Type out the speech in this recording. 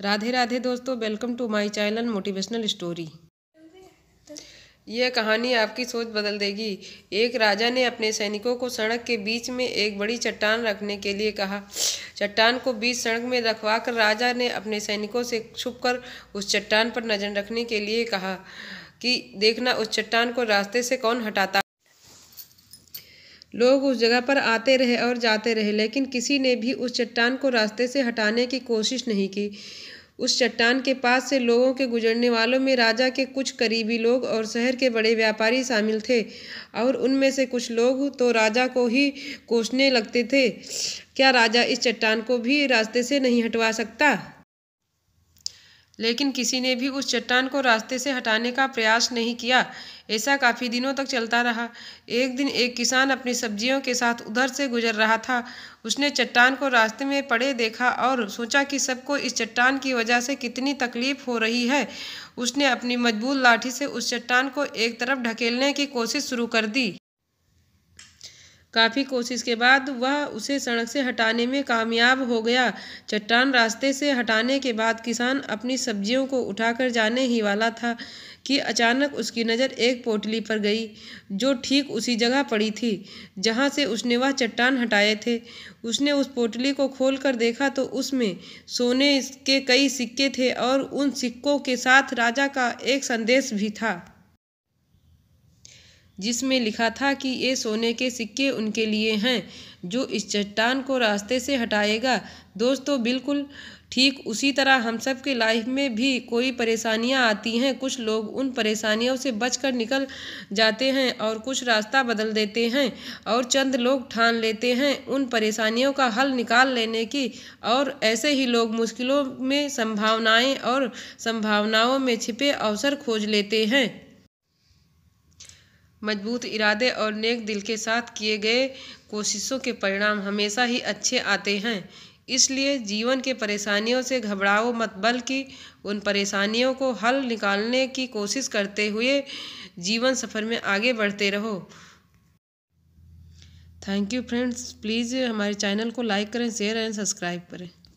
राधे राधे दोस्तों welcome to my channel motivational story यह कहानी आपकी सोच बदल देगी एक राजा ने अपने सैनिकों को सड़क के बीच में एक बड़ी चट्टान रखने के लिए कहा चट्टान को बीच सड़क में रखवाकर राजा ने अपने सैनिकों से छुपकर उस चट्टान पर नजर रखने के लिए कहा कि देखना उस चट्टान को रास्ते से कौन हटाता लोग उस जगह पर आते रहे और जाते रहे लेकिन किसी ने भी उस चट्टान को रास्ते से हटाने की कोशिश नहीं की उस चट्टान के पास से लोगों के गुजरने वालों में राजा के कुछ करीबी लोग और शहर के बड़े व्यापारी शामिल थे और उनमें से कुछ लोग तो राजा को ही कोसने लगते थे क्या राजा इस चट्टान को भी रास्ते से नहीं हटवा सकता लेकिन किसी ने भी उस चट्टान को रास्ते से हटाने का प्रयास नहीं किया ऐसा काफ़ी दिनों तक चलता रहा एक दिन एक किसान अपनी सब्जियों के साथ उधर से गुजर रहा था उसने चट्टान को रास्ते में पड़े देखा और सोचा कि सबको इस चट्टान की वजह से कितनी तकलीफ हो रही है उसने अपनी मजबूत लाठी से उस चट्टान को एक तरफ ढकेलने की कोशिश शुरू कर दी काफ़ी कोशिश के बाद वह उसे सड़क से हटाने में कामयाब हो गया चट्टान रास्ते से हटाने के बाद किसान अपनी सब्जियों को उठाकर जाने ही वाला था कि अचानक उसकी नज़र एक पोटली पर गई जो ठीक उसी जगह पड़ी थी जहाँ से उसने वह चट्टान हटाए थे उसने उस पोटली को खोलकर देखा तो उसमें सोने के कई सिक्के थे और उन सिक्कों के साथ राजा का एक संदेश भी था जिसमें लिखा था कि ये सोने के सिक्के उनके लिए हैं जो इस चट्टान को रास्ते से हटाएगा दोस्तों बिल्कुल ठीक उसी तरह हम सब के लाइफ में भी कोई परेशानियां आती हैं कुछ लोग उन परेशानियों से बचकर निकल जाते हैं और कुछ रास्ता बदल देते हैं और चंद लोग ठान लेते हैं उन परेशानियों का हल निकाल लेने की और ऐसे ही लोग मुश्किलों में संभावनाएं और संभावनाओं में छिपे अवसर खोज लेते हैं मजबूत इरादे और नेक दिल के साथ किए गए कोशिशों के परिणाम हमेशा ही अच्छे आते हैं इसलिए जीवन के परेशानियों से घबराओ मत बल्कि उन परेशानियों को हल निकालने की कोशिश करते हुए जीवन सफ़र में आगे बढ़ते रहो थैंक यू फ्रेंड्स प्लीज़ हमारे चैनल को लाइक करें शेयर एंड सब्सक्राइब करें